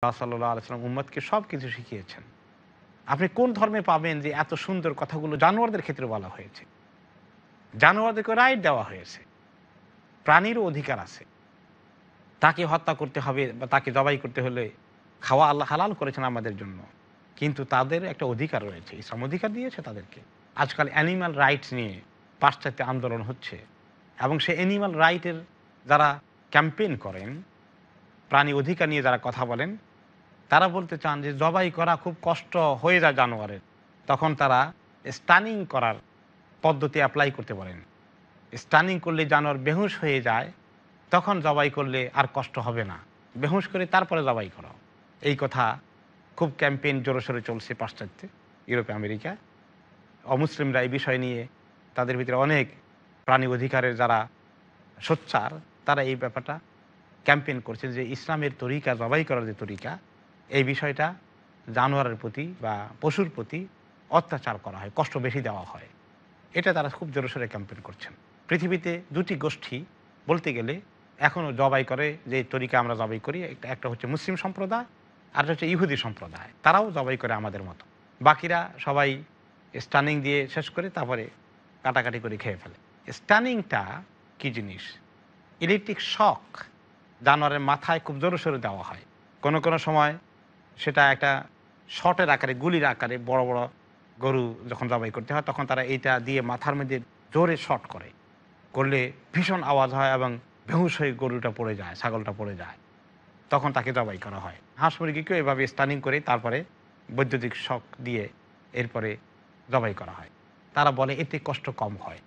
আল্লাহ উম্মদকে সব কিছু শিখিয়েছেন আপনি কোন ধর্মে পাবেন যে এত সুন্দর কথাগুলো জানোয়ারদের ক্ষেত্রে বলা হয়েছে জানোয়ারদেরকে রাইট দেওয়া হয়েছে প্রাণীরও অধিকার আছে তাকে হত্যা করতে হবে বা তাকে জবাই করতে হলে খাওয়া আল্লাহ হালাল করেছেন আমাদের জন্য কিন্তু তাদের একটা অধিকার রয়েছে ইসলাম অধিকার দিয়েছে তাদেরকে আজকাল অ্যানিম্যাল রাইটস নিয়ে পাশ্চাত্য আন্দোলন হচ্ছে এবং সে অ্যানিম্যাল রাইটের যারা ক্যাম্পেইন করেন প্রাণী অধিকার নিয়ে যারা কথা বলেন তারা বলতে চান যে জবাই করা খুব কষ্ট হয়ে যায় জানোয়ারের তখন তারা স্টানিং করার পদ্ধতি অ্যাপ্লাই করতে পারেন স্টানিং করলে জানোয়ার বেহুশ হয়ে যায় তখন জবাই করলে আর কষ্ট হবে না বেহুশ করে তারপরে জবাই করো এই কথা খুব ক্যাম্পেইন জোরসোরে চলছে পাশ্চাত্যে ইউরোপে আমেরিকা অমুসলিমরা এই বিষয় নিয়ে তাদের ভিতরে অনেক প্রাণী অধিকারের যারা সোচ্চার তারা এই ব্যাপারটা ক্যাম্পেইন করছেন যে ইসলামের তরিকা জবাই করার যে তরিকা এই বিষয়টা জানোয়ারের প্রতি বা পশুর প্রতি অত্যাচার করা হয় কষ্ট বেশি দেওয়া হয় এটা তারা খুব জোরসোরে ক্যাম্পেন করছেন পৃথিবীতে দুটি গোষ্ঠী বলতে গেলে এখনও জবাই করে যে তরিকা আমরা জবাই করি একটা একটা হচ্ছে মুসলিম সম্প্রদায় আর হচ্ছে ইহুদি সম্প্রদায় তারাও জবাই করে আমাদের মতো বাকিরা সবাই স্টানিং দিয়ে শেষ করে তারপরে কাটাকাটি করে খেয়ে ফেলে স্টানিংটা কী জিনিস ইলেকট্রিক শখ জানোয়ারের মাথায় খুব জোরে সোরে দেওয়া হয় কোনো কোনো সময় সেটা একটা শটের আকারে গুলির আকারে বড় বড় গরু যখন জবাই করতে হয় তখন তারা এইটা দিয়ে মাথার মধ্যে জোরে শট করে করলে ভীষণ আওয়াজ হয় এবং বেহুস হয়ে গরুটা পড়ে যায় ছাগলটা পড়ে যায় তখন তাকে জবাই করা হয় হাঁস মুরগিকেও এভাবে স্টানিং করে তারপরে বৈদ্যুতিক শক দিয়ে এরপরে জবাই করা হয় তারা বলে এতে কষ্ট কম হয়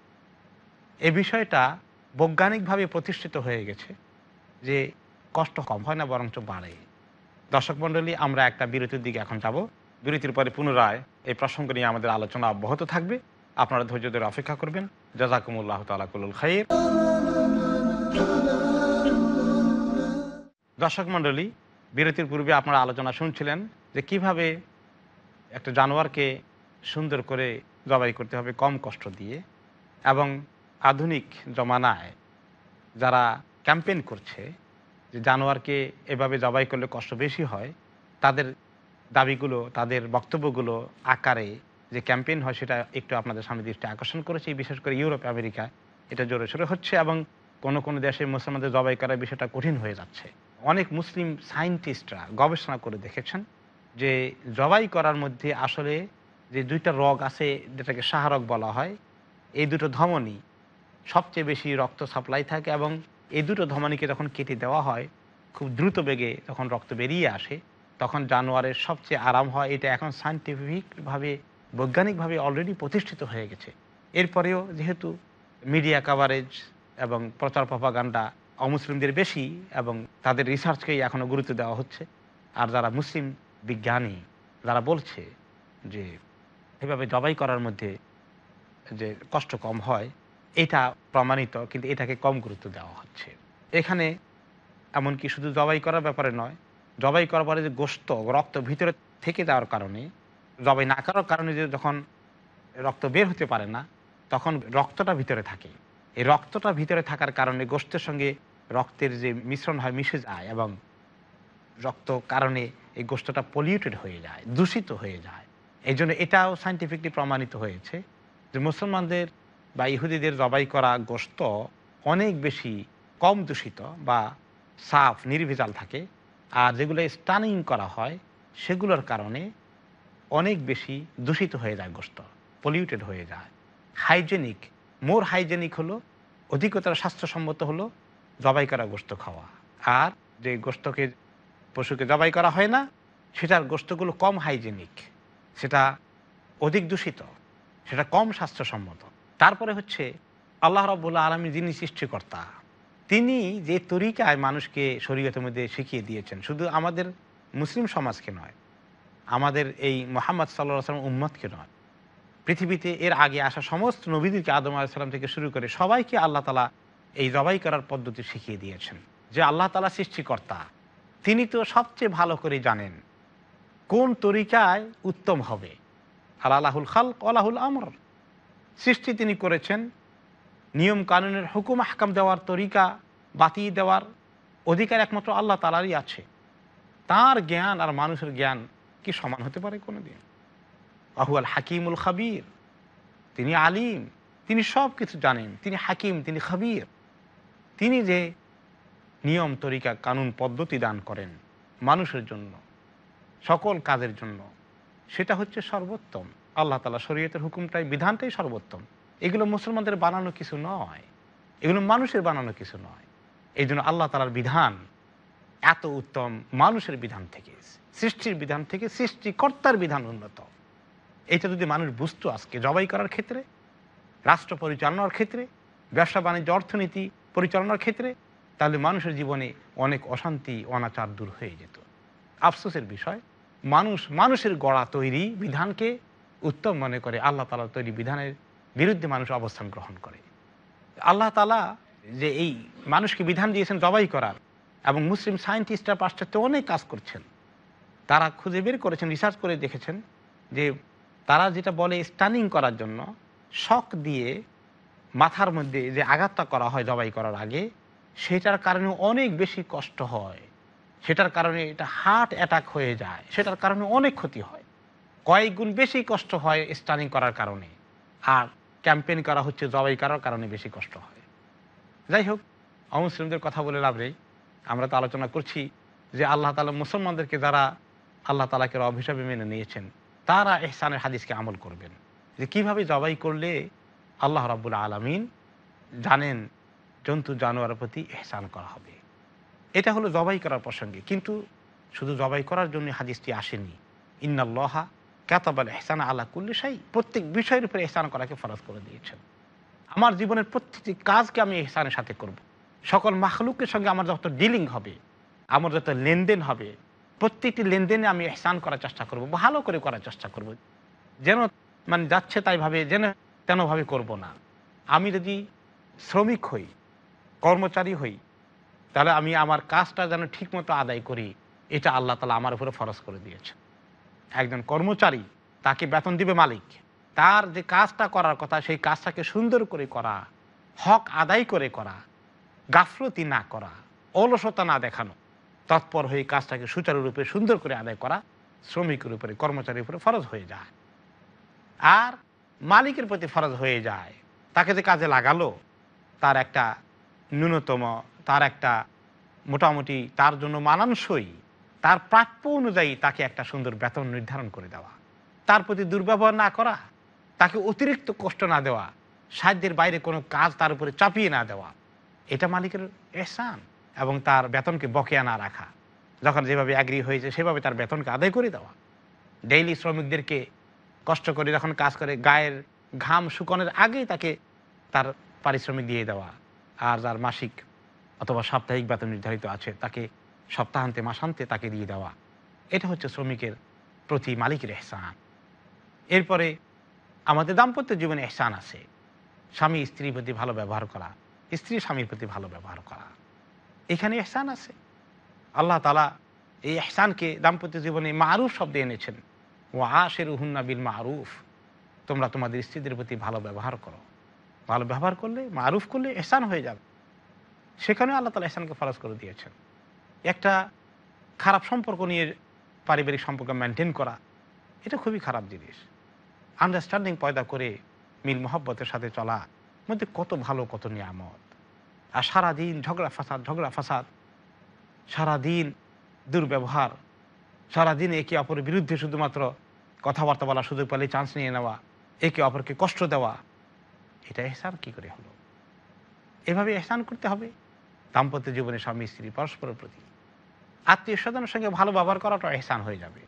এ বিষয়টা বৈজ্ঞানিকভাবে প্রতিষ্ঠিত হয়ে গেছে যে কষ্ট কম হয় না বরঞ্চ বাড়ে দর্শক মন্ডলী আমরা একটা বিরতির দিকে এখন যাব বিরতির পরে পুনরায় এই প্রসঙ্গ নিয়ে আমাদের আলোচনা অব্যাহত থাকবে আপনারা ধৈর্য ধরে অপেক্ষা করবেন জাজাকুমুল্লাহ তালাকুল খাইর দর্শক মন্ডলী বিরতির পূর্বে আপনারা আলোচনা শুনছিলেন যে কিভাবে একটা জানোয়ারকে সুন্দর করে জবাই করতে হবে কম কষ্ট দিয়ে এবং আধুনিক জমানায় যারা ক্যাম্পেন করছে যে জানোয়ারকে এভাবে জবাই করলে কষ্ট বেশি হয় তাদের দাবিগুলো তাদের বক্তব্যগুলো আকারে যে ক্যাম্পেইন হয় সেটা একটু আপনাদের সামনে দৃষ্টি আকর্ষণ করেছে বিশেষ করে ইউরোপ আমেরিকা এটা জোরে সোরে হচ্ছে এবং কোনো কোনো দেশে মুসলমানদের জবাই করার বিষয়টা কঠিন হয়ে যাচ্ছে অনেক মুসলিম সায়েন্টিস্টরা গবেষণা করে দেখেছেন যে জবাই করার মধ্যে আসলে যে দুইটা রগ আছে যেটাকে সাহারক বলা হয় এই দুটো ধমনী সবচেয়ে বেশি রক্ত সাপ্লাই থাকে এবং এই দুটো ধমানিকে যখন কেটে দেওয়া হয় খুব দ্রুত বেগে তখন রক্ত বেরিয়ে আসে তখন জানোয়ারের সবচেয়ে আরাম হয় এটা এখন সায়েন্টিফিকভাবে বৈজ্ঞানিকভাবে অলরেডি প্রতিষ্ঠিত হয়ে গেছে এরপরেও যেহেতু মিডিয়া কাভারেজ এবং প্রচার প্রপাগান্ডা অমুসলিমদের বেশি এবং তাদের রিসার্চকেই এখনও গুরুত্ব দেওয়া হচ্ছে আর যারা মুসলিম বিজ্ঞানী যারা বলছে যে এভাবে জবাই করার মধ্যে যে কষ্ট কম হয় এটা প্রমাণিত কিন্তু এটাকে কম গুরুত্ব দেওয়া হচ্ছে এখানে এমনকি শুধু জবাই করার ব্যাপারে নয় জবাই করার পরে যে গোস্ত রক্ত ভিতরে থেকে যাওয়ার কারণে জবাই না করার কারণে যে যখন রক্ত বের হতে পারে না তখন রক্তটা ভিতরে থাকে এই রক্তটা ভিতরে থাকার কারণে গোস্তের সঙ্গে রক্তের যে মিশ্রণ হয় মিশে যায় এবং রক্ত কারণে এই গোস্তটা পলিউটেড হয়ে যায় দূষিত হয়ে যায় এই জন্য এটাও সাইন্টিফিকলি প্রমাণিত হয়েছে যে মুসলমানদের বা ইহুদিদের জবাই করা গোস্ত অনেক বেশি কম দূষিত বা সাফ নির্ভেজাল থাকে আর যেগুলো স্টানিং করা হয় সেগুলোর কারণে অনেক বেশি দূষিত হয়ে যায় গোস্ত পলিউটেড হয়ে যায় হাইজেনিক মোর হাইজেনিক হলো অধিকতর স্বাস্থ্যসম্মত হলো জবাই করা গোস্ত খাওয়া আর যে গোস্তকে পশুকে জবাই করা হয় না সেটার গোস্তগুলো কম হাইজেনিক সেটা অধিক দূষিত সেটা কম স্বাস্থ্যসম্মত তারপরে হচ্ছে আল্লাহ রব্বুল্লা আলমী যিনি সৃষ্টিকর্তা তিনি যে তরিকায় মানুষকে শরীয়তের মধ্যে শিখিয়ে দিয়েছেন শুধু আমাদের মুসলিম সমাজকে নয় আমাদের এই মোহাম্মদ সাল্লাহ সাল্লাম উম্মদকে নয় পৃথিবীতে এর আগে আসা সমস্ত নবীদেরকে আদম আলাইসাল্লাম থেকে শুরু করে সবাইকে আল্লাহ তালা এই জবাই করার পদ্ধতি শিখিয়ে দিয়েছেন যে আল্লাহ তালা সৃষ্টিকর্তা তিনি তো সবচেয়ে ভালো করে জানেন কোন তরিকায় উত্তম হবে আল্লাহুল খাল আলাহুল আমর সৃষ্টি তিনি করেছেন নিয়ম কানুনের হুকুম হাকাম দেওয়ার তরিকা বাতিয়ে দেওয়ার অধিকার একমাত্র আল্লাহ তালারই আছে তার জ্ঞান আর মানুষের জ্ঞান কি সমান হতে পারে কোনো দিন আহুয়াল হাকিমুল খাবির তিনি আলিম তিনি সব কিছু জানেন তিনি হাকিম তিনি খাবির তিনি যে নিয়ম তরিকা কানুন পদ্ধতি দান করেন মানুষের জন্য সকল কাজের জন্য সেটা হচ্ছে সর্বোত্তম আল্লাহ তালা শরীয়তের হুকুমটাই বিধানটাই সর্বোত্তম এগুলো মুসলমানদের বানানো কিছু নয় এগুলো মানুষের বানানো কিছু নয় এই জন্য আল্লাহ তালার বিধান এত উত্তম মানুষের বিধান থেকে সৃষ্টির বিধান থেকে সৃষ্টিকর্তার বিধান উন্নত এটা যদি মানুষ বুঝতো আজকে জবাই করার ক্ষেত্রে রাষ্ট্র পরিচালনার ক্ষেত্রে ব্যবসা বাণিজ্য অর্থনীতি পরিচালনার ক্ষেত্রে তাহলে মানুষের জীবনে অনেক অশান্তি অনাচার দূর হয়ে যেত আফসোসের বিষয় মানুষ মানুষের গড়া তৈরি বিধানকে উত্তম মনে করে আল্লাহ তালা তৈরি বিধানের বিরুদ্ধে মানুষ অবস্থান গ্রহণ করে আল্লাহ তালা যে এই মানুষকে বিধান দিয়েছেন জবাই করার এবং মুসলিম সায়েন্টিস্টরা পাশ্চাত্য অনেক কাজ করছেন তারা খুঁজে বের করেছেন রিসার্চ করে দেখেছেন যে তারা যেটা বলে স্টানিং করার জন্য শখ দিয়ে মাথার মধ্যে যে আঘাতটা করা হয় জবাই করার আগে সেটার কারণে অনেক বেশি কষ্ট হয় সেটার কারণে এটা হার্ট অ্যাটাক হয়ে যায় সেটার কারণে অনেক ক্ষতি হয় কয়েক গুণ বেশি কষ্ট হয় স্টানিং করার কারণে আর ক্যাম্পেইন করা হচ্ছে জবাই করার কারণে বেশি কষ্ট হয় যাই হোক অমুসলিমদের কথা বলে লাভ নেই আমরা তো আলোচনা করছি যে আল্লাহ তালা মুসলমানদেরকে যারা আল্লাহ তালাকে রব হিসাবে মেনে নিয়েছেন তারা এহসানের হাদিসকে আমল করবেন যে কীভাবে জবাই করলে আল্লাহ রাবুল আলমিন জানেন জন্তু জানোয়ারের প্রতি এহসান করা হবে এটা হলো জবাই করার প্রসঙ্গে কিন্তু শুধু জবাই করার জন্য হাদিসটি আসেনি ইন্নাল্লাহা কাতাবাল এহসান আলা করলে সাই প্রত্যেক বিষয়ের উপরে এহসান করাকে ফরজ করে দিয়েছেন আমার জীবনের প্রত্যেকটি কাজকে আমি এহসানের সাথে করব। সকল মাখলুকের সঙ্গে আমার যত ডিলিং হবে আমার যত লেনদেন হবে প্রত্যেকটি লেনদেনে আমি এহসান করার চেষ্টা করব ভালো করে করার চেষ্টা করব। যেন মানে যাচ্ছে তাই ভাবে যেন তেনভাবে করব না আমি যদি শ্রমিক হই কর্মচারী হই তাহলে আমি আমার কাজটা যেন ঠিকমতো আদায় করি এটা আল্লাহ তালা আমার উপরে ফরজ করে দিয়েছে একজন কর্মচারী তাকে বেতন দিবে মালিক তার যে কাজটা করার কথা সেই কাজটাকে সুন্দর করে করা হক আদায় করে করা গাফলতি না করা অলসতা না দেখানো তৎপর হয়ে কাজটাকে সুচারুরূপে সুন্দর করে আদায় করা শ্রমিকের উপরে কর্মচারীর উপরে ফরজ হয়ে যায় আর মালিকের প্রতি ফরজ হয়ে যায় তাকে যে কাজে লাগালো তার একটা ন্যূনতম তার একটা মোটামুটি তার জন্য মানানসই তার প্রাপ্য অনুযায়ী তাকে একটা সুন্দর বেতন নির্ধারণ করে দেওয়া তার প্রতি দুর্ব্যবহার না করা তাকে অতিরিক্ত কষ্ট না দেওয়া সাহায্যের বাইরে কোনো কাজ তার উপরে চাপিয়ে না দেওয়া এটা মালিকের এহসান এবং তার বেতনকে বকেয়া না রাখা যখন যেভাবে অ্যাগ্রি হয়েছে সেভাবে তার বেতনকে আদায় করে দেওয়া ডেইলি শ্রমিকদেরকে কষ্ট করে যখন কাজ করে গায়ের ঘাম শুকনের আগেই তাকে তার পারিশ্রমিক দিয়ে দেওয়া আর যার মাসিক অথবা সাপ্তাহিক বেতন নির্ধারিত আছে তাকে সপ্তাহান্তে মাসান্তে তাকে দিয়ে দেওয়া এটা হচ্ছে শ্রমিকের প্রতি মালিকের এহসান এরপরে আমাদের দাম্পত্য জীবনে এহসান আছে স্বামী স্ত্রীর প্রতি ভালো ব্যবহার করা স্ত্রী স্বামীর প্রতি ভালো ব্যবহার করা এখানে এহসান আছে আল্লাহ তালা এই এহসানকে দাম্পত্য জীবনে মারুফ শব্দে এনেছেন ও আশের উহুন্না বিল মারুফ তোমরা তোমাদের স্ত্রীদের প্রতি ভালো ব্যবহার করো ভালো ব্যবহার করলে মারুফ করলে এহসান হয়ে যাবে সেখানেও আল্লাহ তালা এহসানকে ফরাজ করে দিয়েছেন একটা খারাপ সম্পর্ক নিয়ে পারিবারিক সম্পর্ক মেনটেন করা এটা খুবই খারাপ জিনিস আন্ডারস্ট্যান্ডিং পয়দা করে মিল মহব্বতের সাথে চলা মধ্যে কত ভালো কত নিয়ামত আর সারাদিন ঝগড়া ফাসাদ ঝগড়া ফাসাদ সারাদিন দুর্ব্যবহার সারাদিন একে অপরের বিরুদ্ধে শুধুমাত্র কথাবার্তা বলা সুযোগ পেলে চান্স নিয়ে নেওয়া একে অপরকে কষ্ট দেওয়া এটা এহসান কি করে হলো এভাবে এহসান করতে হবে দাম্পত্য জীবনে স্বামী স্ত্রী পরস্পরের প্রতি আত্মীয় স্বজনের সঙ্গে ভালো ব্যবহার করাটা এহসান হয়ে যাবে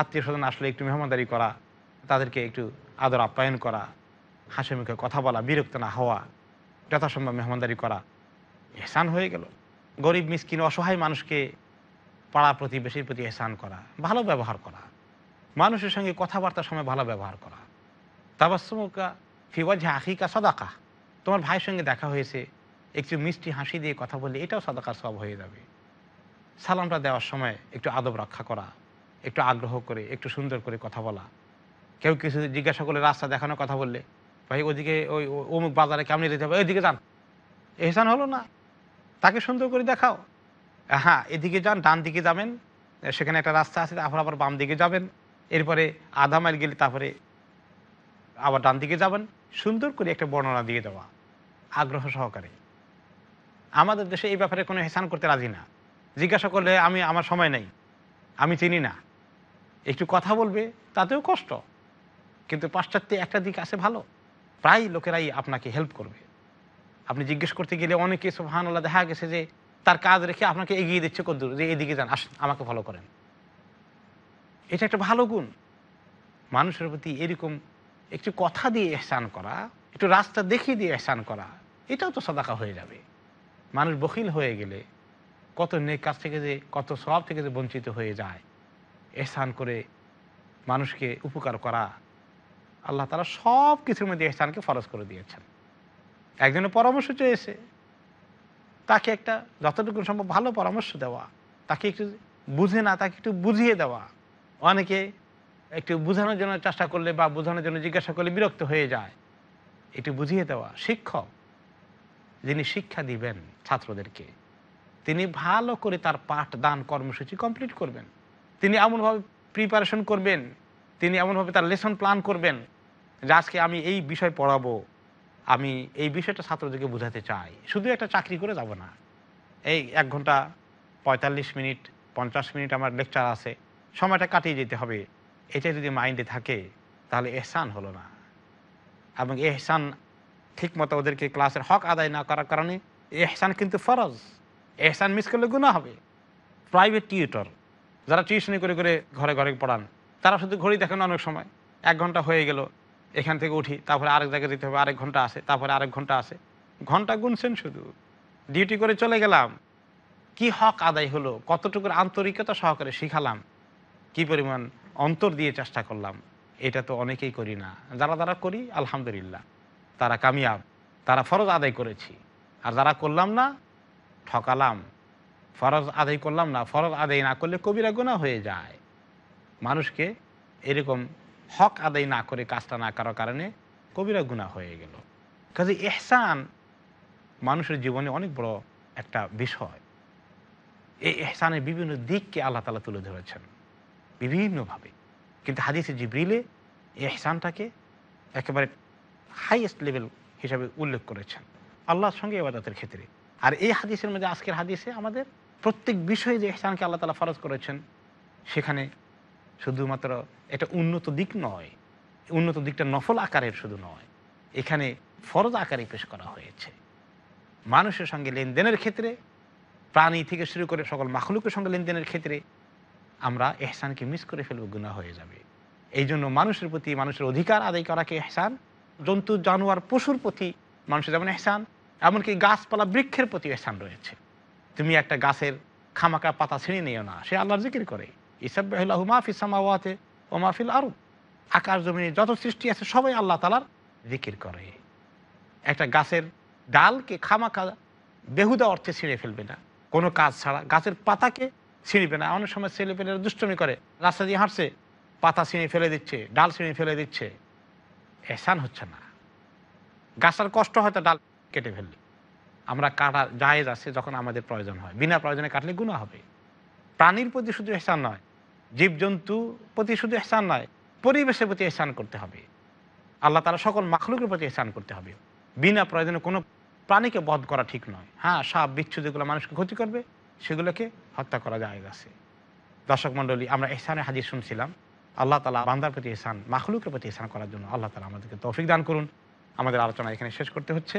আত্মীয় স্বজন আসলে একটু মেহমানদারি করা তাদেরকে একটু আদর আপ্যায়ন করা হাসি মুখে কথা বলা বিরক্ত না হওয়া যথাসম্ভব মেহমানদারি করা এহসান হয়ে গেল গরিব মিসকিন অসহায় মানুষকে পাড়া প্রতিবেশীর প্রতি এহসান করা ভালো ব্যবহার করা মানুষের সঙ্গে কথাবার্তার সময় ভালো ব্যবহার করা তাবাসমুকা ফিওয়াজ আখিকা সদাকা তোমার ভাইয়ের সঙ্গে দেখা হয়েছে একটু মিষ্টি হাসি দিয়ে কথা বললে এটাও সদাকার সব হয়ে যাবে সালামটা দেওয়ার সময় একটু আদব রক্ষা করা একটু আগ্রহ করে একটু সুন্দর করে কথা বলা কেউ কিছু জিজ্ঞাসা করলে রাস্তা দেখানো কথা বললে ভাই ওদিকে ওই অমুক বাজারে কেমন যেতে হবে ওইদিকে যান এহসান হলো না তাকে সুন্দর করে দেখাও হ্যাঁ এদিকে যান ডান দিকে যাবেন সেখানে একটা রাস্তা আছে তারপর আবার বাম দিকে যাবেন এরপরে আধা মাইল গেলে তারপরে আবার ডান দিকে যাবেন সুন্দর করে একটা বর্ণনা দিয়ে দেওয়া আগ্রহ সহকারে আমাদের দেশে এই ব্যাপারে কোনো হেসান করতে রাজি না জিজ্ঞাসা করলে আমি আমার সময় নেই আমি চিনি না একটু কথা বলবে তাতেও কষ্ট কিন্তু পাশ্চাত্যে একটা দিক আছে ভালো প্রায় লোকেরাই আপনাকে হেল্প করবে আপনি জিজ্ঞেস করতে গেলে অনেকে সোহানুল্লাহ দেখা গেছে যে তার কাজ রেখে আপনাকে এগিয়ে দিচ্ছে কদ্দূর যে এদিকে যান আস আমাকে ফলো করেন এটা একটা ভালো গুণ মানুষের প্রতি এরকম একটু কথা দিয়ে এহসান করা একটু রাস্তা দেখিয়ে দিয়ে এহসান করা এটাও তো সদাকা হয়ে যাবে মানুষ বকিল হয়ে গেলে কত নেক কাজ থেকে যে কত সব থেকে যে বঞ্চিত হয়ে যায় এহসান করে মানুষকে উপকার করা আল্লাহ তারা সব কিছুর মধ্যে এহসানকে ফরজ করে দিয়েছেন একজনের পরামর্শ চেয়েছে তাকে একটা যতটুকু সম্ভব ভালো পরামর্শ দেওয়া তাকে একটু বুঝে না তাকে একটু বুঝিয়ে দেওয়া অনেকে একটু বোঝানোর জন্য চেষ্টা করলে বা বোঝানোর জন্য জিজ্ঞাসা করলে বিরক্ত হয়ে যায় একটু বুঝিয়ে দেওয়া শিক্ষক যিনি শিক্ষা দিবেন ছাত্রদেরকে তিনি ভালো করে তার পাঠ দান কর্মসূচি কমপ্লিট করবেন তিনি এমনভাবে প্রিপারেশন করবেন তিনি এমনভাবে তার লেসন প্ল্যান করবেন যে আজকে আমি এই বিষয় পড়াবো আমি এই বিষয়টা ছাত্রদেরকে বোঝাতে চাই শুধু একটা চাকরি করে যাব না এই এক ঘন্টা পঁয়তাল্লিশ মিনিট পঞ্চাশ মিনিট আমার লেকচার আছে সময়টা কাটিয়ে যেতে হবে এটা যদি মাইন্ডে থাকে তাহলে এহসান হলো না এবং এহসান ঠিকমতো ওদেরকে ক্লাসের হক আদায় না করার কারণে এহসান কিন্তু ফরজ এহসান মিস করলে গুণা হবে প্রাইভেট টিউটর যারা টিউশনি করে করে ঘরে ঘরে পড়ান তারা শুধু ঘড়ি দেখেন অনেক সময় এক ঘন্টা হয়ে গেল এখান থেকে উঠি তারপরে আরেক জায়গায় যেতে হবে আরেক ঘন্টা আসে তারপরে আরেক ঘন্টা আসে ঘন্টা গুনছেন শুধু ডিউটি করে চলে গেলাম কি হক আদায় হলো কতটুকুর আন্তরিকতা সহকারে শিখালাম কি পরিমাণ অন্তর দিয়ে চেষ্টা করলাম এটা তো অনেকেই করি না যারা যারা করি আলহামদুলিল্লাহ তারা কামিয়াব তারা ফরজ আদায় করেছি আর যারা করলাম না ঠকালাম ফরজ আদায় করলাম না ফরজ আদায় না করলে কবিরা গুণা হয়ে যায় মানুষকে এরকম হক আদায় না করে কাজটা না করার কারণে কবিরা গুণা হয়ে গেল কাজে এহসান মানুষের জীবনে অনেক বড় একটা বিষয় এই এহসানের বিভিন্ন দিককে আল্লাহ তালা তুলে ধরেছেন বিভিন্নভাবে কিন্তু হাদিসে জিব্রিলে এই এহসানটাকে একেবারে হাইয়েস্ট লেভেল হিসাবে উল্লেখ করেছেন আল্লাহর সঙ্গে এবার ক্ষেত্রে আর এই হাদিসের মধ্যে আজকের হাদিসে আমাদের প্রত্যেক বিষয়ে যে এহসানকে আল্লাহ তালা ফরজ করেছেন সেখানে শুধুমাত্র এটা উন্নত দিক নয় উন্নত দিকটা নফল আকারের শুধু নয় এখানে ফরজ আকারে পেশ করা হয়েছে মানুষের সঙ্গে লেনদেনের ক্ষেত্রে প্রাণী থেকে শুরু করে সকল মাখলুকের সঙ্গে লেনদেনের ক্ষেত্রে আমরা এহসানকে মিস করে ফেলব গুণা হয়ে যাবে এই জন্য মানুষের প্রতি মানুষের অধিকার আদায় করাকে এহসান জন্তু জানোয়ার পশুর প্রতি মানুষের যেমন এহসান এমনকি গাছপালা বৃক্ষের প্রতি এসান রয়েছে তুমি একটা গাছের খামাকা পাতা ছিঁড়ে নিও না সে আল্লাহর জিকির করে ইসাবাহুল্লাহ মাহফিল সামাওয়াতে ও মাহফিল আরু আকাশ জমিনে যত সৃষ্টি আছে সবাই আল্লাহ তালার জিকির করে একটা গাছের ডালকে খামাকা বেহুদা অর্থে ছিঁড়ে ফেলবে না কোনো কাজ ছাড়া গাছের পাতাকে ছিঁড়বে না অনেক সময় ছেলেপেলেরা দুষ্টমি করে রাস্তা দিয়ে হাঁটছে পাতা ছিঁড়ে ফেলে দিচ্ছে ডাল ছিঁড়ে ফেলে দিচ্ছে এসান হচ্ছে না গাছটার কষ্ট হয়তো ডাল কেটে ফেললি আমরা কাটা জায়েজ আছে যখন আমাদের প্রয়োজন হয় বিনা প্রয়োজনে কাটলে গুণা হবে প্রাণীর প্রতি শুধু এসান নয় জীবজন্তু প্রতি শুধু এসান নয় পরিবেশের প্রতি এসান করতে হবে আল্লাহ তারা সকল মাখলুকের প্রতি এসান করতে হবে বিনা প্রয়োজনে কোনো প্রাণীকে বধ করা ঠিক নয় হ্যাঁ সাপ বিচ্ছু যেগুলো মানুষকে ক্ষতি করবে সেগুলোকে হত্যা করা যায় আছে দর্শক মণ্ডলী আমরা এসানে হাজির শুনছিলাম আল্লাহ তালা বান্দার প্রতি এসান মাখলুকের প্রতি এসান করার জন্য আল্লাহ তালা আমাদেরকে তৌফিক দান করুন আমাদের আলোচনা এখানে শেষ করতে হচ্ছে